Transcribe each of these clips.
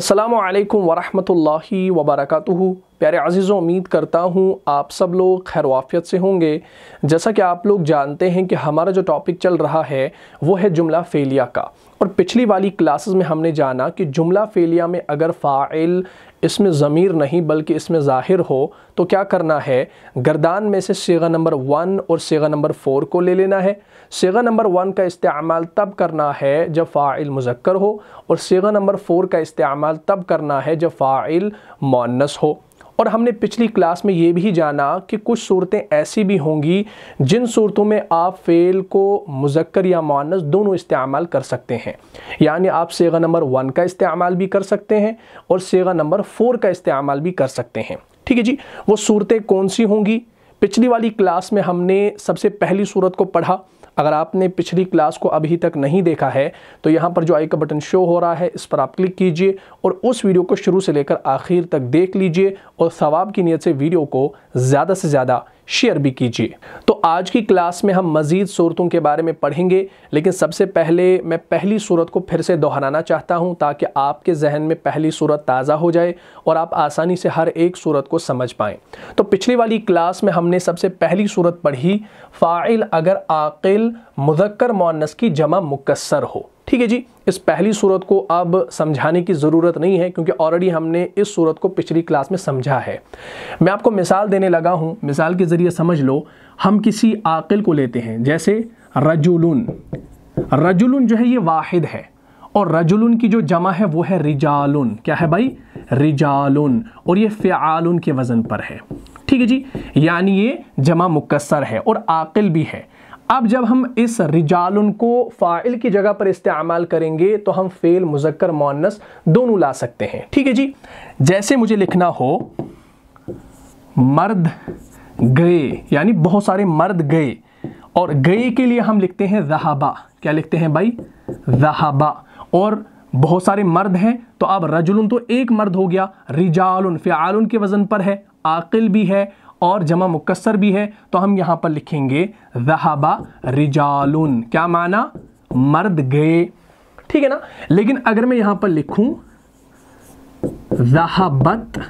असलकम वरहमतुल्लाहि वबरकatuhu प्यारे अज़ीज़ों उम्मीद करता हूँ आप सब लोग खैर वाफियत से होंगे जैसा कि आप लोग जानते हैं कि हमारा जो टॉपिक चल रहा है वो है जुमला फेलिया का और पिछली वाली क्लासेस में हमने जाना कि जुमला फेलिया में अगर फ़ाइल इसमें ज़मीर नहीं बल्कि इसमें ज़ाहिर हो तो क्या करना है गर्दान में से सेगा नंबर वन और सेगा नंबर फ़ोर को ले लेना है सेगा नंबर वन का इस्तेमाल तब करना है जब फ़ाइल मुजक्र हो और सेगा नंबर फ़ोर का इस्तेमाल तब करना है जब फ़ाइल मोनस हो और हमने पिछली क्लास में ये भी जाना कि कुछ सूरतें ऐसी भी होंगी जिन सूरतों में आप फ़ेल को मुजक्र या मानस दोनों इस्तेमाल कर सकते हैं यानी आप सेगा नंबर वन का इस्तेमाल भी कर सकते हैं और सेगा नंबर फ़ोर का इस्तेमाल भी कर सकते हैं ठीक है जी वो सूरतें कौन सी होंगी पिछली वाली क्लास में हमने सबसे पहली सूरत को पढ़ा अगर आपने पिछली क्लास को अभी तक नहीं देखा है तो यहाँ पर जो आई का बटन शो हो रहा है इस पर आप क्लिक कीजिए और उस वीडियो को शुरू से लेकर आखिर तक देख लीजिए और सवाब की नीयत से वीडियो को ज़्यादा से ज़्यादा शेयर भी कीजिए तो आज की क्लास में हम मज़ीद सूरतों के बारे में पढ़ेंगे लेकिन सबसे पहले मैं पहली सूरत को फिर से दोहराना चाहता हूँ ताकि आपके जहन में पहली सूरत ताज़ा हो जाए और आप आसानी से हर एक सूरत को समझ पाएँ तो पिछली वाली क्लास में हमने सबसे पहली सूरत पढ़ी फ़ाइल अगर आकिल मुजक्कर मोनस की जमा मुकसर हो ठीक है जी इस पहली सूरत को अब समझाने की ज़रूरत नहीं है क्योंकि ऑलरेडी हमने इस सूरत को पिछली क्लास में समझा है मैं आपको मिसाल देने लगा हूँ मिसाल के ज़रिए समझ लो हम किसी आकिल को लेते हैं जैसे रजुलन रजुलन जो है ये वाहिद है और रजुलन की जो जमा है वो है रिजालन क्या है भाई रिजालन और ये फ़ियालन के वज़न पर है ठीक है जी यानी ये जमा मुकसर है और आकिल भी है अब जब हम इस रिजाल को फ़ाइल की जगह पर इस्तेमाल करेंगे तो हम फ़ेल मुजक्कर मोनस दोनों ला सकते हैं ठीक है जी जैसे मुझे लिखना हो मर्द गए यानी बहुत सारे मर्द गए और गए के लिए हम लिखते हैं जहाबा क्या लिखते हैं भाई जहाबा और बहुत सारे मर्द हैं तो अब रजुल तो एक मर्द हो गया रिजाल फ़ियाल के वज़न पर है आकिल भी है और जमा मुकसर भी है तो हम यहाँ पर लिखेंगे जहाबा रिजालुन क्या माना मर्द गए ठीक है ना लेकिन अगर मैं यहाँ पर लिखूँ जहाबत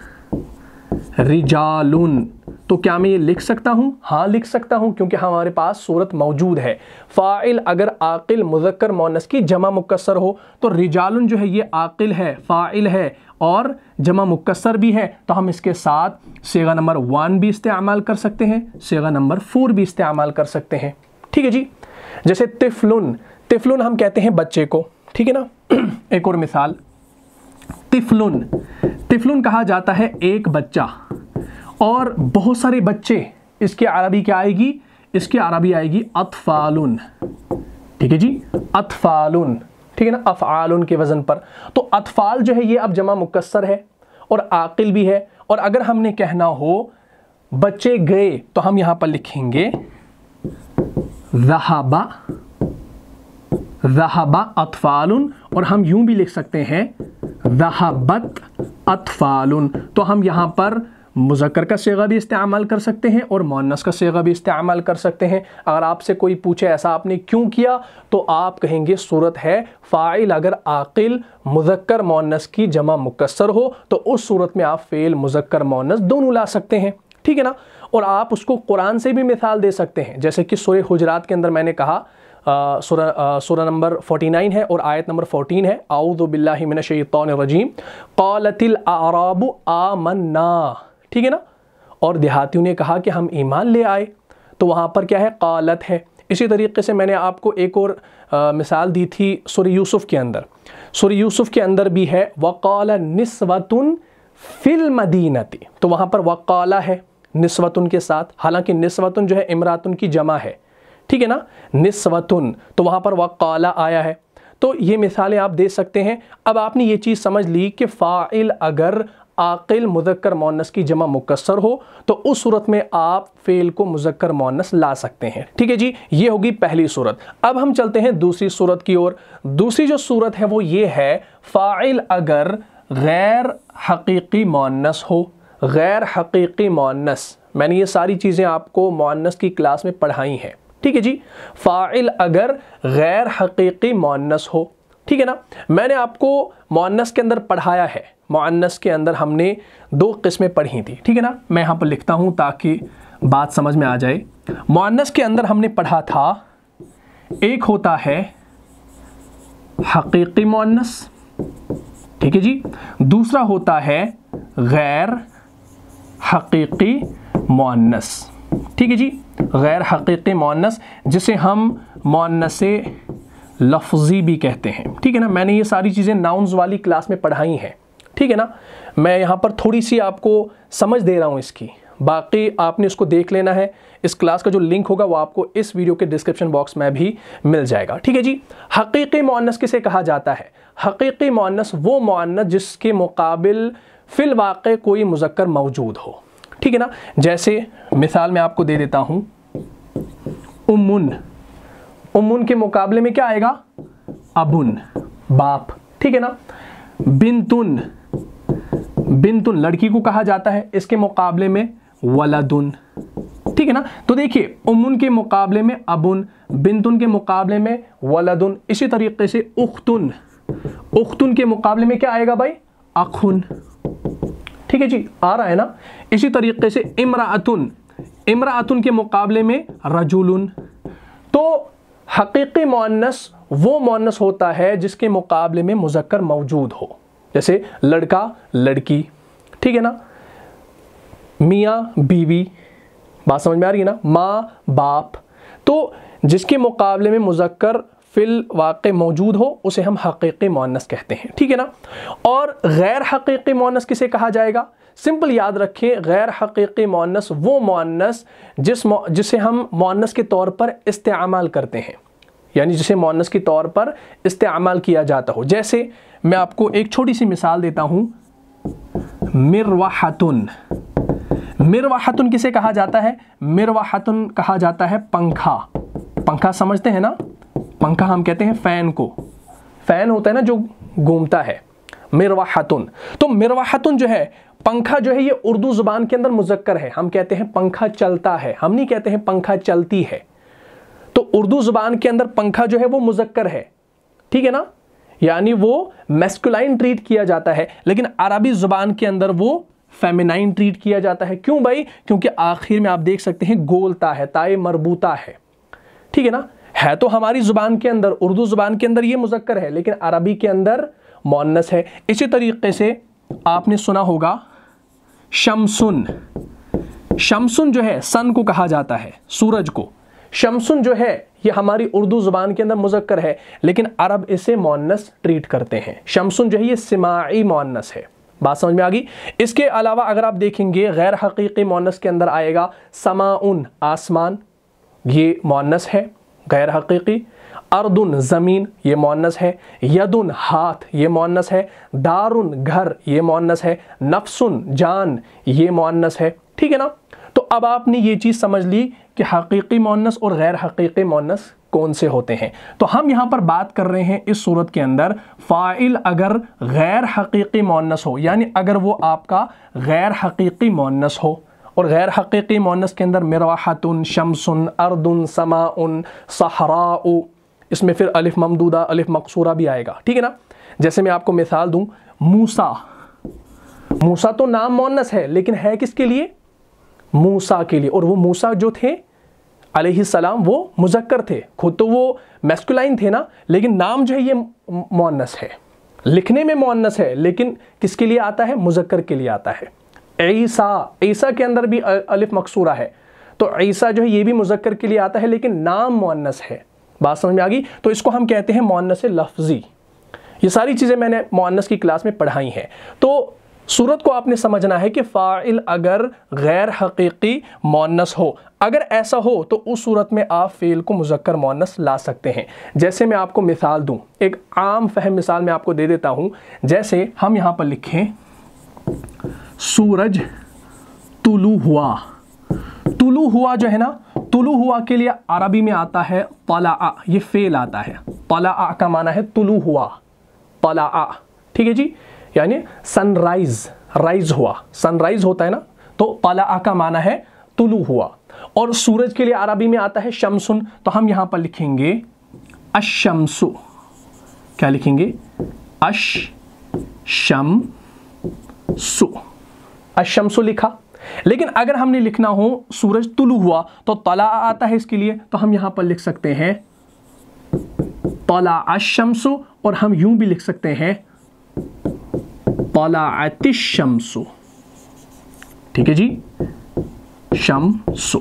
रिजालुन तो क्या मैं ये लिख सकता हूँ हाँ लिख सकता हूँ क्योंकि हमारे पास सूरत मौजूद है फ़ाइल अगर आकिल मुजक्कर मोनस की जमा मुकसर हो तो रिजालन जो है ये आकिल है फ़ाइल है और जमा मुकसर भी है तो हम इसके साथ सेगा नंबर वन भी इस्तेमाल कर सकते हैं सेगा नंबर फोर भी इस्तेमाल कर सकते हैं ठीक है जी जैसे तिफलुन तिफलुन हम कहते हैं बच्चे को ठीक है ना एक और मिसाल तिफलुन तिफलुन कहा जाता है एक बच्चा और बहुत सारे बच्चे इसकी अरबी क्या आएगी इसकी अरबी आएगी अतफालुन ठीक है जी अतफालुन ठीक है ना अफ़ाल उनके वज़न पर तो अतफ़ाल जो है ये अब जमा मुकसर है और आकिल भी है और अगर हमने कहना हो बच्चे गए तो हम यहाँ पर लिखेंगे रहाबा रहाबा अतफाल और हम यूं भी लिख सकते हैं रहाबत अतफाल तो हम यहाँ पर मुजक्र का सेगा भी इस्तेमाल कर सकते हैं और मोनस का सेगा भी इस्तेमाल कर सकते हैं अगर आपसे कोई पूछे ऐसा आपने क्यों किया तो आप कहेंगे सूरत है फ़ाइल अगर आकिल मुजक्र मोनस की जमा मुकसर हो तो उस सूरत में आप फ़ेल मुजक्र मोनस दोनों ला सकते हैं ठीक है ना और आप उसको कुरान से भी मिसाल दे सकते हैं जैसे कि सुर हजरात के अंदर मैंने कहा सूरा नंबर 49 है और आयत नंबर 14 है आउदबिल्लिमिनशैतरजीम कौलतिल आराबु मन्ना ठीक है ना और देहातियों ने कहा कि हम ईमान ले आए तो वहाँ पर क्या है कालत है इसी तरीके से मैंने आपको एक और आ, मिसाल दी थी सुर यूसुफ़ के अंदर सुर यूसुफ़ के अंदर भी है वकाल नस्वतन फिल मदीनती तो वहाँ पर वकाला है नस्वतुन के साथ हालांकि नस्वतुन जो है इमरातन की जमा है ठीक है ना नस्वतुन तो वहाँ पर वकाला आया है तो ये मिसालें आप दे सकते हैं अब आपने ये चीज़ समझ ली कि फ़ाइल अगर आकिल मुजक्कर मोनस की जमा मुकसर हो तो उस सूरत में आप फेल को मुजक्कर मोनस ला सकते हैं ठीक है जी ये होगी पहली सूरत अब हम चलते हैं दूसरी सूरत की ओर दूसरी जो सूरत है वो ये है फ़ाइल अगर गैर हकीकी मोनस हो गैर हकीकी मोनस मैंने ये सारी चीज़ें आपको मोनस की क्लास में पढ़ाई हैं ठीक है जी फ़ाइल अगर गैर हकीकी मोनस हो ठीक है ना मैंने आपको मुआनस के अंदर पढ़ाया है मुआनस के अंदर हमने दो किस्में पढ़ी थी ठीक है ना मैं यहाँ पर लिखता हूँ ताकि बात समझ में आ जाए मुआनस के अंदर हमने पढ़ा था एक होता है हकीकी मुआनस ठीक है जी दूसरा होता है गैर हकीकी मुआनस ठीक है जी गैर हकीकी मुआनस जिसे हम मुआनस लफ्जी भी कहते हैं ठीक है ना मैंने ये सारी चीज़ें नाउन्स वाली क्लास में पढ़ाई हैं ठीक है ना मैं यहाँ पर थोड़ी सी आपको समझ दे रहा हूँ इसकी बाकी आपने इसको देख लेना है इस क्लास का जो लिंक होगा वो आपको इस वीडियो के डिस्क्रिप्शन बॉक्स में भी मिल जाएगा ठीक है जी हकीकी मुनस किसे कहा जाता है हकीकी मुनस वो मुनस जिसके मुकाबिल फिल कोई मुजक्कर मौजूद हो ठीक है ना जैसे मिसाल मैं आपको दे देता हूँ उमुन उमुन के मुकाबले में क्या आएगा अबुन बाप ठीक है ना बिनतुन बिनतुन लड़की को कहा जाता है इसके मुकाबले में वलादुन ठीक है ना तो देखिए उमुन के मुकाबले में अबुन बिनतुन के मुकाबले में वलादुन इसी तरीके से उख्तुन उख्तुन के मुकाबले में क्या आएगा भाई अखुन ठीक है जी आ रहा है ना इसी तरीके से इमरातुन इमरातुन के मुकाबले में रजुलन हकीकी मोनस वो मोनस होता है जिसके मुकाबले में मुजक्कर मौजूद हो जैसे लड़का लड़की ठीक है ना मियाँ बीवी बात समझ में आ रही है ना माँ बाप तो जिसके मुकाबले में मुजक्कर फिल वाक़ मौजूद हो उसे हम हकीकी मुनस कहते हैं ठीक है ना और गैर हकीकी मुनस किसे कहा जाएगा सिंपल याद रखें गैर हकीकी मुनस वो मुनस जिस जिसे हम मुनस के तौर पर इस्तेमाल करते हैं यानी जिसे मुनस के तौर पर इस्तेमाल किया जाता हो जैसे मैं आपको एक छोटी सी मिसाल देता हूँ मिरवाहतुन मिरवाहतुन किसे कहा जाता है मिरवाहतुन कहा जाता है पंखा पंखा समझते हैं ना पंखा हम कहते हैं फैन को फैन होता है ना जो घूमता है मिरवाहतुन तो मिरवाहतुन जो है पंखा जो है ये उर्दू जुबान के अंदर मुजक्कर है हम कहते हैं पंखा चलता है हम नहीं कहते हैं पंखा चलती है तो उर्दू जुबान के अंदर पंखा जो है वो मुजक्कर है ठीक है ना यानी वो मेस्कुलाइन ट्रीट किया जाता है लेकिन अरबी जुबान के अंदर वो फेमिनाइन ट्रीट किया जाता है क्यों भाई क्योंकि आखिर में आप देख सकते हैं गोलता है ताए मरबूता है ठीक है ना है तो हमारी ज़ुबान के अंदर उर्दू ज़ुबान के अंदर ये मुजक्कर है लेकिन अरबी के अंदर मोनस है इसी तरीके से आपने सुना होगा शमसुन शमसुन जो है सन को कहा जाता है सूरज को शमसुन जो है ये हमारी उर्दू ज़ुबान के अंदर मुजक्कर है लेकिन अरब इसे मोनस ट्रीट करते हैं शमसुन जो है ये सिमाई मोनस है बात समझ में आ गई इसके अलावा अगर आप देखेंगे गैर हकीकी मोनस के अंदर आएगा समाउन आसमान ये मोनस है गैर हकीकी अर्दुन ज़मीन ये मोनस है यदुन हाथ ये मोनस है दारुन घर ये मोनस है नफसुन जान ये मोनस है ठीक है ना तो अब आपने ये चीज़ समझ ली कि हकीकी मोनस और गैर हकीकी मोनस कौन से होते हैं तो हम यहाँ पर बात कर रहे हैं इस सूरत के अंदर फ़ाइल अगर गैर हकीकी मोनस हो यानी अगर वो आपका गैर हकीकी मोनस हो और गैर हकीकी मोनस के अंदर मरवाहतन शमसन अर्दन समाउन सहरा इसमें फिर अलिफ ममदूदा अलिफ मकसूरा भी आएगा ठीक है ना जैसे मैं आपको मिसाल दूँ मूसा मूसा तो नाम मोनस है लेकिन है किसके लिए मूसा के लिए और वो मूसा जो थे सलाम वो मुजक्कर थे खुद तो वो मेस्कुलाइन थे ना लेकिन नाम जो है ये मोनस है लिखने में मोनस है लेकिन किसके लिए आता है मुजक्कर के लिए आता है ईसा ईसा के अंदर भी अलिफ मकसूरा है तो ईसा जो है ये भी मुजक्कर के लिए आता है लेकिन नाम मुन्नस है बात समझ में आ गई तो इसको हम कहते हैं मुन्नस लफ्ज़ी ये सारी चीज़ें मैंने मुन्नस की क्लास में पढ़ाई हैं तो सूरत को आपने समझना है कि फ़ाइल अगर गैर हकीकी मोनस हो अगर ऐसा हो तो उस सूरत में आप फ़ेल को मुजक्कर मुन्नस ला सकते हैं जैसे मैं आपको मिसाल दूं एक आम फहम मिसाल मैं आपको दे देता हूं जैसे हम यहां पर लिखें सूरज तुलू हुआ तुलू हुआ जो है ना तुलू हुआ के लिए अरबी में आता है तला ये फेल आता है तला का माना है तुलू हुआ तला ठीक है जी यानी सनराइज राइज हुआ सनराइज होता है ना तो आ का माना है तुलू हुआ और सूरज के लिए अरबी में आता है शमसुन तो हम यहां पर लिखेंगे अशमसु क्या लिखेंगे अश शम सु अशमसो लिखा लेकिन अगर हमने लिखना हो सूरज तुलू हुआ तो तला आता है इसके लिए तो हम यहां पर लिख सकते हैं तला अशमसो और हम यूं भी लिख सकते हैं तला अतिशमसु ठीक है जी शमसु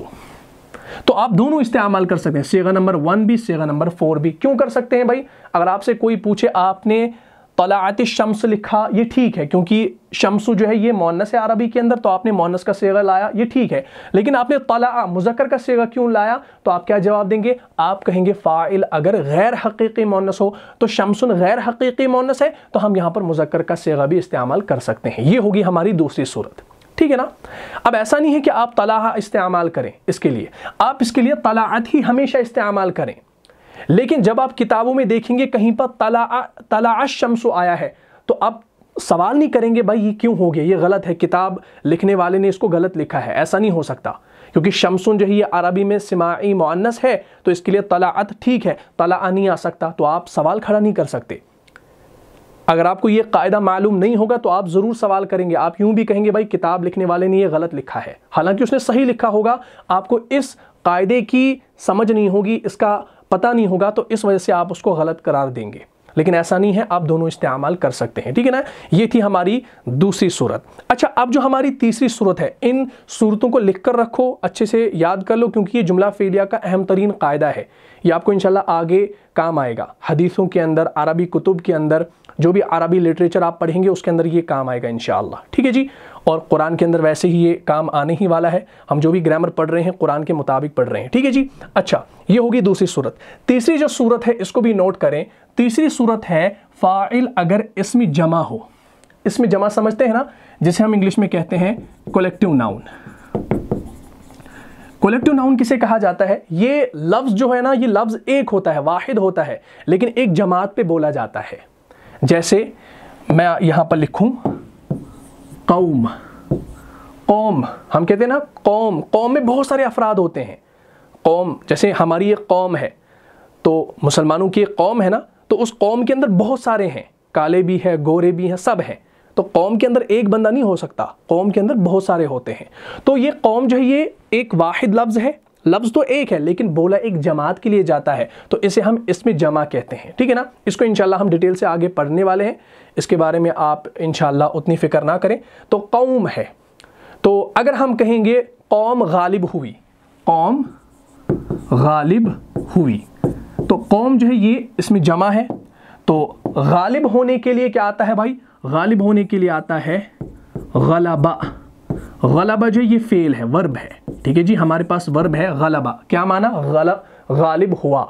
तो आप दोनों इस्तेमाल कर सकते हैं सेगा नंबर वन भी सेगा नंबर फोर भी क्यों कर सकते हैं भाई अगर आपसे कोई पूछे आपने तलात शम्स लिखा ये ठीक है क्योंकि शम्स जो है ये मोनस है अरबी के अंदर तो आपने मोनस का सेगा लाया ये ठीक है लेकिन आपने तला मुजक्र का सेगा क्यों लाया तो आप क्या जवाब देंगे आप कहेंगे फ़ाइल अगर गैर हकीकी मोनस हो तो शमसन गैर हकीकी मोनस है तो हम यहाँ पर मुजक्र का सेगा भी इस्तेमाल कर सकते हैं ये होगी हमारी दूसरी सूरत ठीक है ना अब ऐसा नहीं है कि आप तलाह इस्तेमाल करें इसके लिए आप इसके लिए तलात ही हमेशा इस्तेमाल करें लेकिन जब आप किताबों में देखेंगे कहीं पर तला तला शमसो आया है तो आप सवाल नहीं करेंगे भाई ये क्यों हो गया ये गलत है किताब लिखने वाले ने इसको गलत लिखा है ऐसा नहीं हो सकता क्योंकि शमसुन जो है ये अरबी में सिमाई मुआनस है तो इसके लिए तलात ठीक है तला नहीं आ सकता तो आप सवाल खड़ा नहीं कर सकते अगर आपको ये कायदा मालूम नहीं होगा तो आप ज़रूर सवाल करेंगे आप यूं भी कहेंगे भाई किताब लिखने वाले ने ये गलत लिखा है हालांकि उसने सही लिखा होगा आपको इस कायदे की समझ नहीं होगी इसका पता नहीं होगा तो इस वजह से आप उसको गलत करार देंगे लेकिन ऐसा नहीं है आप दोनों इस्तेमाल कर सकते हैं ठीक है ना ये थी हमारी दूसरी सूरत अच्छा अब जो हमारी तीसरी सूरत है इन सूरतों को लिख कर रखो अच्छे से याद कर लो क्योंकि ये जुमला फेलिया का अहम तरीन कायदा है ये आपको इनशाला आगे काम आएगा हदीसों के अंदर अरबी कुतुब के अंदर जो भी अरबी लिटरेचर आप पढ़ेंगे उसके अंदर ये काम आएगा इन ठीक है जी और कुरान के अंदर वैसे ही ये काम आने ही वाला है हम जो भी ग्रामर पढ़ रहे हैं कुरान के मुताबिक पढ़ रहे हैं ठीक है जी अच्छा ये होगी दूसरी सूरत तीसरी जो सूरत है इसको भी नोट करें तीसरी सूरत है फ़ाइल अगर इसमें जमा हो इसमें जमा समझते हैं ना जिसे हम इंग्लिश में कहते हैं कोलेक्टिव नाउन कोलेक्टिव नाउन किसे कहा जाता है ये लफ्ज़ जो है ना ये लफ्ज़ एक होता है वाहिद होता है लेकिन एक जमात पे बोला जाता है जैसे मैं यहां पर लिखूं कौम कौम हम कहते हैं ना कौम कौम में बहुत सारे अफराद होते हैं कौम जैसे हमारी एक कौम है तो मुसलमानों की एक कौम है ना तो उस कौम के अंदर बहुत सारे हैं काले भी हैं गोरे भी हैं सब हैं तो कौम के अंदर एक बंदा नहीं हो सकता कौम के अंदर बहुत सारे होते हैं तो ये कौम जो है ये एक वाहिद लफ्ज़ है लफ्ज़ तो एक है लेकिन बोला एक जमात के लिए जाता है तो इसे हम इसमें जमा कहते हैं ठीक है ना इसको इनशाला हम डिटेल से आगे पढ़ने वाले हैं इसके बारे में आप इनशाला उतनी फ़िक्र ना करें तो कौम है तो अगर हम कहेंगे कौम गालिब हुई कौम गालिब हुई तो कौम जो है ये इसमें जमा है तो गालिब होने के लिए क्या आता है भाई गालिब होने के लिए आता है गलबा गलबा जो ये फेल है वर्ब है ठीक है जी हमारे पास वर्ब है गलबा क्या माना गलब गालिब हुआ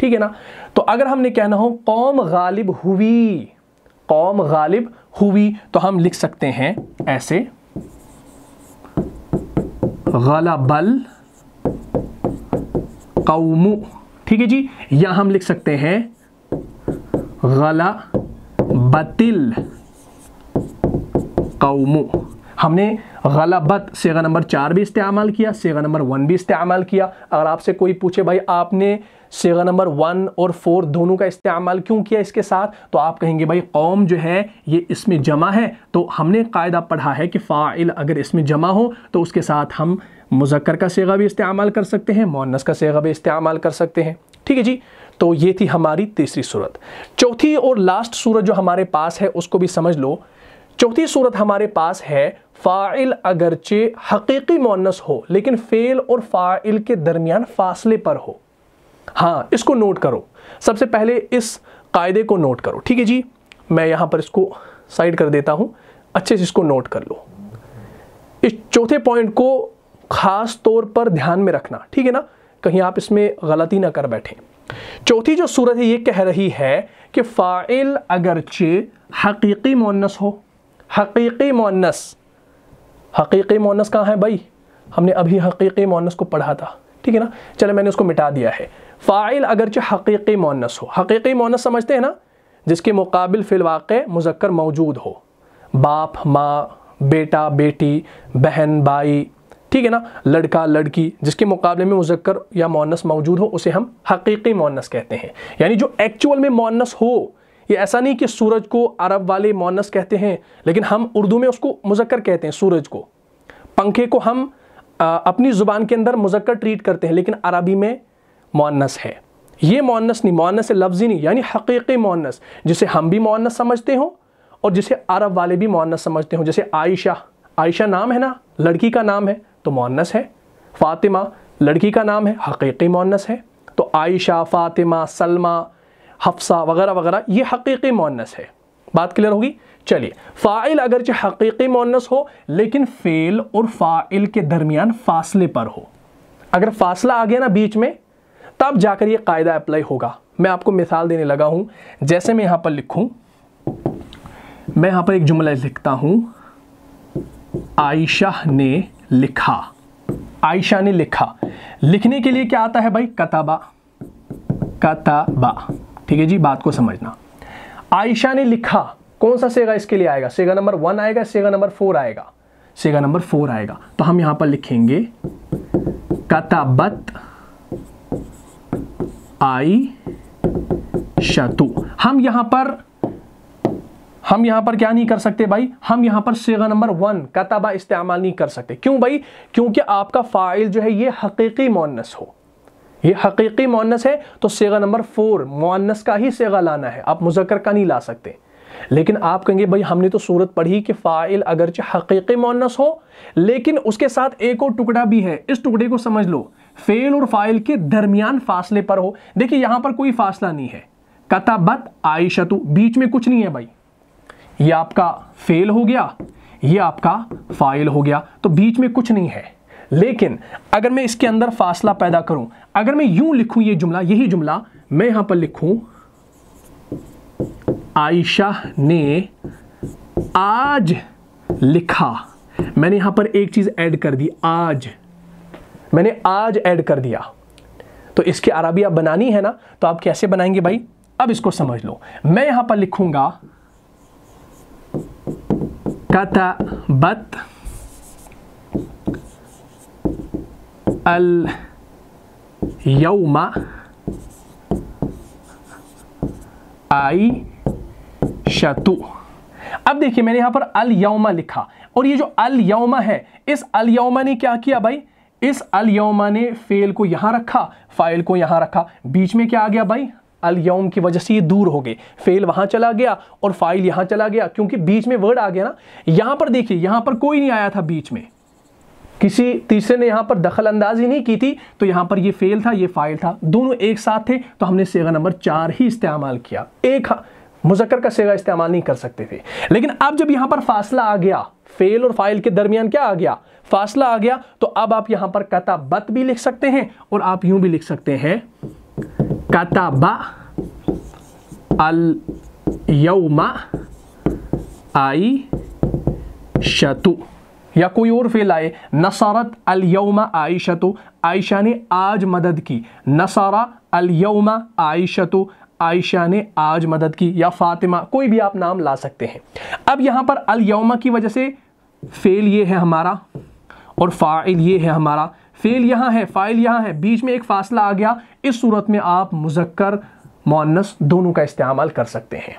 ठीक है ना तो अगर हमने कहना हो कौम गालिब हुई कौम गालिब हुई तो हम लिख सकते हैं ऐसे गलबल कौमू ठीक है जी या हम लिख सकते हैं गला बतिल कौमो हमने गलाबत सेगा नंबर चार भी इस्तेमाल किया सेगा नंबर वन भी इस्तेमाल किया अगर आपसे कोई पूछे भाई आपने सेगा नंबर वन और फोर दोनों का इस्तेमाल क्यों किया इसके साथ तो आप कहेंगे भाई कौम जो है ये इसमें जमा है तो हमने कायदा पढ़ा है कि फ़ाइल अगर इसमें जमा हो तो उसके साथ हम मुजक्र का सेगा भी इस्तेमाल कर सकते हैं मोनस का सेगा भी इस्तेमाल कर सकते हैं ठीक है जी तो ये थी हमारी तीसरी सूरत चौथी और लास्ट सूरत जो हमारे पास है उसको भी समझ लो चौथी सूरत हमारे पास है फ़ाइल अगरचे हकीकी मोनस हो लेकिन फ़ेल और फ़ाइल के दरमियान फासले पर हो हाँ इसको नोट करो सबसे पहले इस कायदे को नोट करो ठीक है जी मैं यहाँ पर इसको साइड कर देता हूँ अच्छे से इसको नोट कर लो इस चौथे पॉइंट को खास तौर पर ध्यान में रखना ठीक है ना कहीं आप इसमें गलती ना कर बैठें चौथी जो सूरत है ये कह रही है कि फ़ाइल अगरचे हकीकी मोनस हो हकीकी मोनस हकीकी मोनस कहाँ है भाई हमने अभी हकीकी मोनस को पढ़ा था ठीक है ना चलो मैंने उसको मिटा दिया है फ़ाइल अगरचे हकीकी मोनस हो हकीकी मोनस समझते हैं ना जिसके मुकाबल फ़िलवाक़ मुजक्कर मौजूद हो बाप माँ बेटा बेटी बहन भाई ठीक है ना लड़का लड़की जिसके मुकाबले में मुजक्कर या मोनस मौजूद हो उसे हम हकीकी मोनस कहते हैं यानी जो एक्चुअल में मोनस हो ये ऐसा नहीं कि सूरज को अरब वाले मोनस कहते हैं लेकिन हम उर्दू में उसको मुजक्कर कहते हैं सूरज को पंखे को हम आ, अपनी ज़ुबान के अंदर मुजक्कर ट्रीट करते हैं लेकिन अरबी में मोनस है ये मोनस नहीं मोनस लफ्ज ही नहीं यानी हकीकी मोनस जिसे हम भी मोनस समझते हों और जिसे अरब वाले भी मोनस समझते हों जैसे आयशा आयशा नाम है ना लड़की का नाम है तो मोनस है फ़ातिमा लड़की का नाम है हकीकी मोनस है तो आयशा फ़ातिमा सलमा हफ्सा वगैरह वगैरह ये हकीकी मोनस है बात क्लियर होगी चलिए फ़ाइल अगरचे हकीकी मोनस हो लेकिन फ़ेल और फ़ाइल के दरमियान फासले पर हो अगर फासला आ गया ना बीच में तब जाकर ये कायदा अप्लाई होगा मैं आपको मिसाल देने लगा हूँ जैसे मैं यहाँ पर लिखूँ मैं यहाँ पर एक जुमला लिखता हूँ आयशा ने लिखा आयशा ने लिखा लिखने के लिए क्या आता है भाई कताबा कताबा ठीक है जी बात को समझना आयशा ने लिखा कौन सा सेगा इसके लिए आएगा सेगा नंबर वन आएगा सेगा नंबर फोर आएगा सेगा नंबर फोर आएगा तो हम यहां पर लिखेंगे कताबत आई शतु हम यहां पर हम यहां पर क्या नहीं कर सकते भाई हम यहां पर सेगा नंबर वन का तबा इस्तेमाल नहीं कर सकते क्यों भाई क्योंकि आपका फाइल जो है ये हकीकी मोनस हो ये हकीकी मोनस है तो सेगा नंबर फोर मोनस का ही सेगा लाना है आप मुजक्कर का नहीं ला सकते लेकिन आप कहेंगे भाई हमने तो सूरत पढ़ी कि फ़ाइल अगरचे हकीकी मोनस हो लेकिन उसके साथ एक और टुकड़ा भी है इस टुकड़े को समझ लो फेल और फाइल के दरमियान फासले पर हो देखिए यहां पर कोई फासला नहीं है कताबत आयशतु बीच में कुछ नहीं है भाई ये आपका फेल हो गया ये आपका फाइल हो गया तो बीच में कुछ नहीं है लेकिन अगर मैं इसके अंदर फासला पैदा करूं अगर मैं यूं लिखूं ये जुमला यही जुमला मैं यहां पर लिखूं आयशा ने आज लिखा मैंने यहां पर एक चीज ऐड कर दी आज मैंने आज ऐड कर दिया तो इसकी अरबी आप बनानी है ना तो आप कैसे बनाएंगे भाई अब इसको समझ लो मैं यहां पर लिखूंगा बत अल यौमा आई शतु अब देखिए मैंने यहां पर अल यौमा लिखा और ये जो अल यौमा है इस अल यौमा ने क्या किया भाई इस योमा ने फेल को यहां रखा फाइल को यहां रखा बीच में क्या आ गया भाई अलयौम की वजह से ये दूर हो गए फेल वहां चला गया और फाइल यहां चला गया क्योंकि बीच में वर्ड आ गया ना यहां पर देखिए यहां पर कोई नहीं आया था बीच में किसी तीसरे ने यहां पर दखल अंदाजी नहीं की थी तो यहां पर ये फेल था ये फाइल था दोनों एक साथ थे तो हमने सेगा नंबर चार ही इस्तेमाल किया एक हाँ, मुजक्कर का सेगा इस्तेमाल नहीं कर सकते थे लेकिन अब जब यहां पर फासला आ गया फेल और फाइल के दरमियान क्या आ गया फासला आ गया तो अब आप यहां पर कताबत भी लिख सकते हैं और आप यूं भी लिख सकते हैं कताबा अल यौमा आई शतु या कोई और फेल आए नसारत आई शतु आयशा ने आज मदद की नसारा अल यौमा आई शतु आयशा ने आज मदद की या फातिमा कोई भी आप नाम ला सकते हैं अब यहाँ पर अल यौमा की वजह से फ़ेल ये है हमारा और फ़ाइल ये है हमारा फ़ेल यहां है फ़ाइल यहां है बीच में एक फ़ासला आ गया इस सूरत में आप मुजक्कर मोनस दोनों का इस्तेमाल कर सकते हैं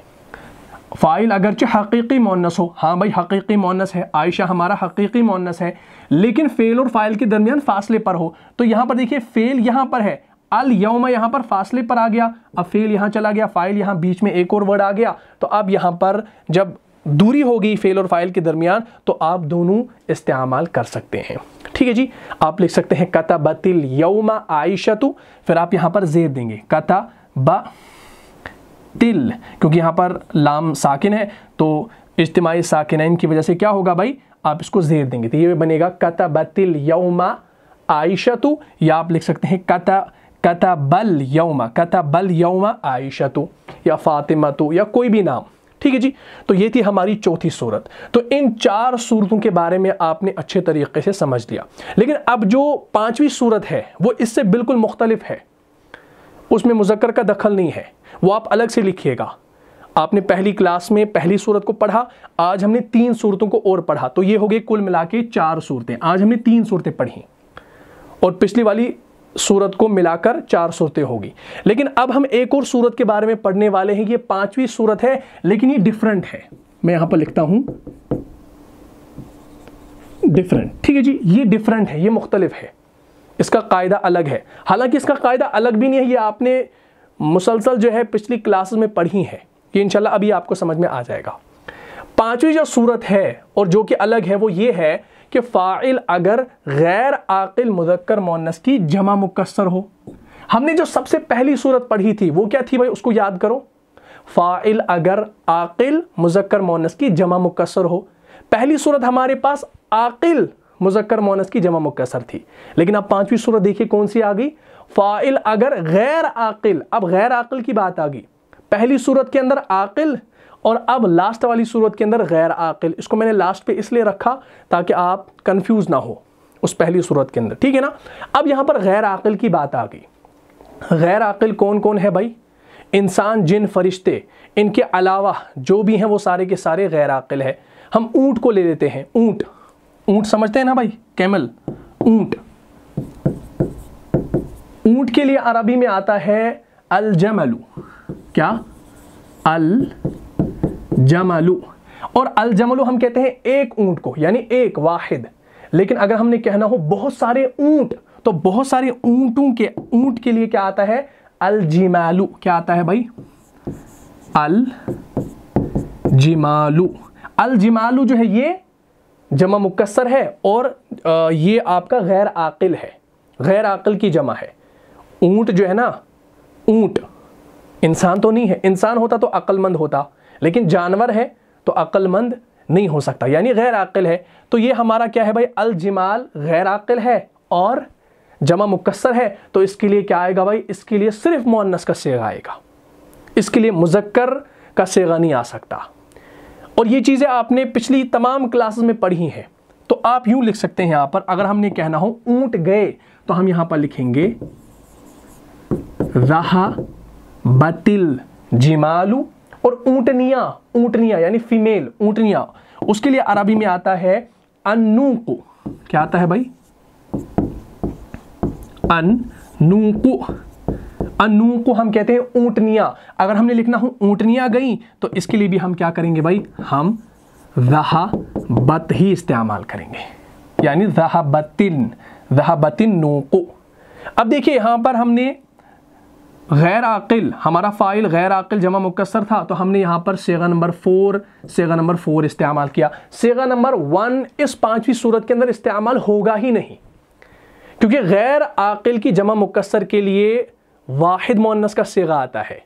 फ़ाइल अगरचे हकीकी मोनस हो हाँ भाई हकीकी मोनस है आयशा हमारा हकीकी मोनस है लेकिन फ़ेल और फ़ाइल के दरमियान फ़ासले पर हो तो यहाँ पर देखिए फ़ेल यहाँ पर है अल यौम यहां पर फासले पर आ गया अब फेल यहाँ चला गया फाइल यहां बीच में एक और वर्ड आ गया तो अब यहां पर जब दूरी होगी फेल और फाइल के दरमियान तो आप दोनों इस्तेमाल कर सकते हैं ठीक है जी आप लिख सकते हैं कथा बतिल यौमा आयशतु फिर आप यहां पर जेर देंगे कथा ब तिल क्योंकि यहां पर लाम साकिन है तो इज्तमाही साकिन है इनकी वजह से क्या होगा भाई आप इसको जेर देंगे तो ये बनेगा कथा बतिल यौमा आयशतु या आप लिख सकते हैं कथा कतबल यौमा कतबल यौमा तो या फातिमा तो या कोई भी नाम ठीक है जी तो ये थी हमारी चौथी सूरत तो इन चार सूरतों के बारे में आपने अच्छे तरीके से समझ लिया लेकिन अब जो पांचवी सूरत है वो इससे बिल्कुल मुख्तलिफ है उसमें मुजक्कर का दखल नहीं है वो आप अलग से लिखिएगा आपने पहली क्लास में पहली सूरत को पढ़ा आज हमने तीन सूरतों को और पढ़ा तो ये हो गए कुल मिला के चार सूरतें आज हमने तीन सूरतें पढ़ी और पिछली वाली सूरत को मिलाकर चार सूरतें होगी लेकिन अब हम एक और सूरत के बारे में पढ़ने वाले हैं ये पांचवी सूरत है लेकिन ये डिफरेंट है मैं यहां पर लिखता हूं डिफरेंट ठीक है जी ये डिफरेंट है ये मुख्तलिफ है इसका कायदा अलग है हालांकि इसका कायदा अलग भी नहीं है ये आपने मुसलसल जो है पिछली क्लासेस में पढ़ी है ये इनशाला अभी आपको समझ में आ जाएगा पांचवी जो सूरत है और जो कि अलग है वो ये है कि फ़ाइल अगर गैर आकिल मुजक्कर मोनस की जमा मुकसर हो हमने जो सबसे पहली सूरत पढ़ी थी वो क्या थी भाई उसको याद करो फ़ाइल अगर आकिल मुजक्कर मोनस की जमा मुकसर हो पहली सूरत हमारे पास आकिल मुजक्कर मोनस की जमा मुकसर थी लेकिन अब पांचवी सूरत देखिए कौन सी आ गई फ़ाइल अगर गैर आकिल अब गैर आकिल की बात आ गई पहली सूरत के अंदर आकिल और अब लास्ट वाली सूरत के अंदर गैर आकिल इसको मैंने लास्ट पे इसलिए रखा ताकि आप कंफ्यूज ना हो उस पहली सूरत के अंदर ठीक है ना अब यहाँ पर गैर आकिल की बात आ गई गैर आकिल कौन कौन है भाई इंसान जिन फरिश्ते इनके अलावा जो भी हैं वो सारे के सारे गैर आकिल है हम ऊँट को ले लेते हैं ऊँट ऊँट समझते हैं ना भाई कैमल ऊँट ऊंट के लिए अरबी में आता है अल जमलू क्या अल जमालू और अल जमालू हम कहते हैं एक ऊंट को यानी एक वाहिद लेकिन अगर हमने कहना हो बहुत सारे ऊंट तो बहुत सारे ऊंटों के ऊंट के लिए क्या आता है अल जिमालू क्या आता है भाई अल जिमालू अल जिमालू जो है ये जमा मुकसर है और ये आपका गैर आकिल है गैर आकिल की जमा है ऊंट जो है ना ऊंट इंसान तो नहीं है इंसान होता तो अक्लमंद होता लेकिन जानवर है तो अक्लमंद नहीं हो सकता यानी गैर आकिल है तो ये हमारा क्या है भाई अलजमाल गैर आकिल है और जमा मुकसर है तो इसके लिए क्या आएगा भाई इसके लिए सिर्फ मुन्नस का सेगा आएगा इसके लिए मुजक्कर का सेगा नहीं आ सकता और ये चीज़ें आपने पिछली तमाम क्लासेस में पढ़ी हैं तो आप यूं लिख सकते हैं यहाँ पर अगर हमने कहना हो ऊँट गए तो हम यहाँ पर लिखेंगे रहा बतिल जिमालू और ऊंटनिया ऊंटनिया यानी फीमेल ऊंटनिया उसके लिए अरबी में आता है अनुकु क्या आता है भाई अनुकु अनुकु हम कहते हैं ऊंटनिया अगर हमने लिखना हो ऊंटनिया गई तो इसके लिए भी हम क्या करेंगे भाई हम बत ही इस्तेमाल करेंगे यानी जहाबतिन जहाबतिन बतिन को अब देखिए यहां पर हमने गैर आकिल हमारा फ़ाइल गैर आकिल जमा मुकसर था तो हमने यहाँ पर Sega number four Sega number four इस्तेमाल किया सेगा नंबर वन इस पांचवी सूरत के अंदर इस्तेमाल होगा ही नहीं क्योंकि गैर आकिल की जमा मुकसर के लिए वाहिद मोनस का सेगा आता है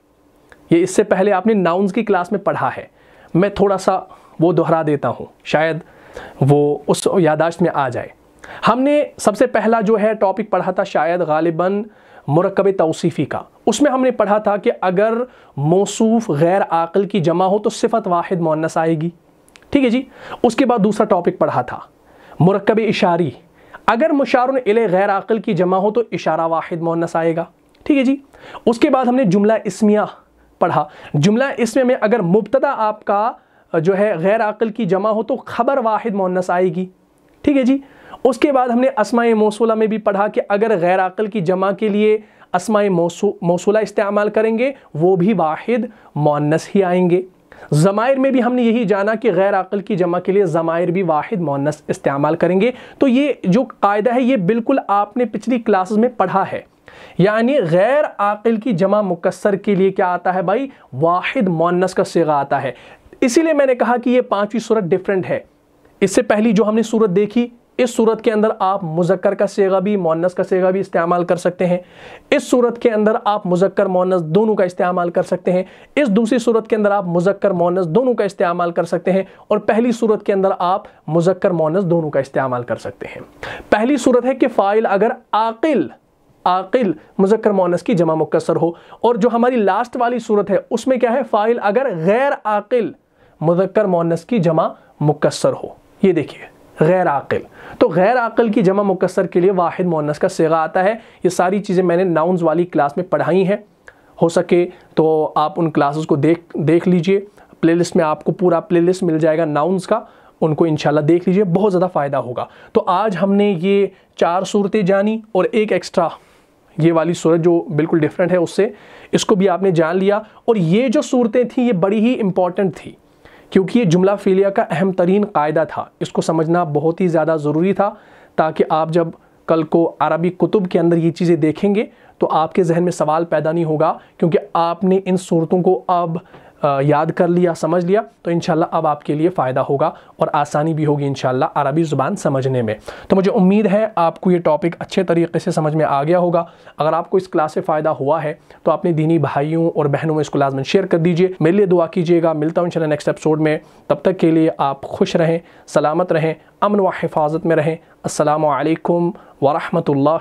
ये इससे पहले आपने नाउन्स की क्लास में पढ़ा है मैं थोड़ा सा वो दोहरा देता हूँ शायद वो उस यादाश्त में आ जाए हमने सबसे पहला जो है टॉपिक पढ़ा था शायद गालिबा मरकब तोसीफ़ी का उसमें हमने पढ़ा था कि अगर मौसूफ़ गैर आकल की जमा हो तो सिफत वाहिद मोनस आएगी ठीक है जी उसके बाद दूसरा टॉपिक पढ़ा था मरकब इशारी अगर मुशार गैर आकल की जमा हो तो इशारा वाहिद मोनस आएगा ठीक है जी उसके बाद हमने जुमला इसमिया पढ़ा जुमला इसमें में अगर मुबतदा आपका जो है गैर आकल की जमा हो तो ख़बर वाहिद मुन्नस आएगी ठीक है जी उसके बाद हमने असमाय मौसूला में भी पढ़ा कि अगर गैर अकल की जमा के लिए असमाय मौसूला इस्तेमाल करेंगे वो भी वाहिद मोनस ही आएंगे ज़मायर में भी हमने यही जाना कि गैर अकल की जमा के लिए ज़मायर भी वाहिद मोनस इस्तेमाल करेंगे तो ये जो कायदा है ये बिल्कुल आपने पिछली क्लासेस में पढ़ा है यानी गैर आकल की जमा मुकसर के लिए क्या आता है भाई वाहिद मोनस का सेगा आता है इसीलिए मैंने कहा कि ये पांचवी सूरत डिफरेंट है इससे पहली जो हमने सूरत देखी इस सूरत के अंदर आप मुजक्कर का सेगा भी मोनस का सेगा भी इस्तेमाल कर सकते हैं इस सूरत के अंदर आप मुजक्कर मोनस दोनों का इस्तेमाल कर सकते हैं इस दूसरी सूरत के अंदर आप मुजक्कर मोनस दोनों का इस्तेमाल कर सकते हैं और पहली सूरत के अंदर आप मुजक्कर मोनस दोनों का इस्तेमाल कर सकते हैं पहली सूरत है कि फ़ाइल अगर आकिल आकिल मुजक्र मोनस की जमा मुकसर हो और जो हमारी लास्ट वाली सूरत है उसमें क्या है फ़ाइल अगर गैर आकिल मुजक्र मोनस की जमा मुकसर हो ये देखिए गैर आकिल तो गैर आकिल की जमा मुकसर के लिए वाहिद मोनस का सेगा आता है ये सारी चीज़ें मैंने नाउंस वाली क्लास में पढ़ाई हैं हो सके तो आप उन क्लासेस को देख देख लीजिए प्लेलिस्ट में आपको पूरा प्लेलिस्ट मिल जाएगा नाउन्स का उनको इनशाला देख लीजिए बहुत ज़्यादा फ़ायदा होगा तो आज हमने ये चार सूरतें जानी और एक एक्स्ट्रा ये वाली सूरत जो बिल्कुल डिफरेंट है उससे इसको भी आपने जान लिया और ये जो सूरतें थी ये बड़ी ही इम्पॉर्टेंट थी क्योंकि ये जुमला फीलिया का अहम तरीन कायदा था इसको समझना बहुत ही ज़्यादा ज़रूरी था ताकि आप जब कल को अरबी कुतुब के अंदर ये चीज़ें देखेंगे तो आपके जहन में सवाल पैदा नहीं होगा क्योंकि आपने इन सूरतों को अब याद कर लिया समझ लिया तो इन अब आपके लिए फ़ायदा होगा और आसानी भी होगी इन अरबी ज़ुबान समझने में तो मुझे उम्मीद है आपको ये टॉपिक अच्छे तरीके से समझ में आ गया होगा अगर आपको इस क्लास से फ़ायदा हुआ है तो अपने दीनी भाइयों और बहनों में इसको लाजमन शेयर कर दीजिए मेरे लिए दुआ कीजिएगा मिलता हूँ इन नेक्स्ट एपिसोड में तब तक के लिए आप खुश रहें सलामत रहें अमन व हिफाजत में रहें अल्लाम वरहमल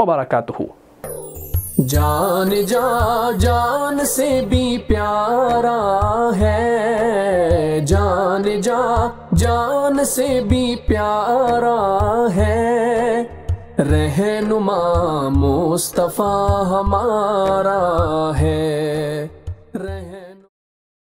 वबरकू जान जा जान से भी प्यारा है जान जा जान से भी प्यारा है रहनुमा मुस्तफ़ा हमारा है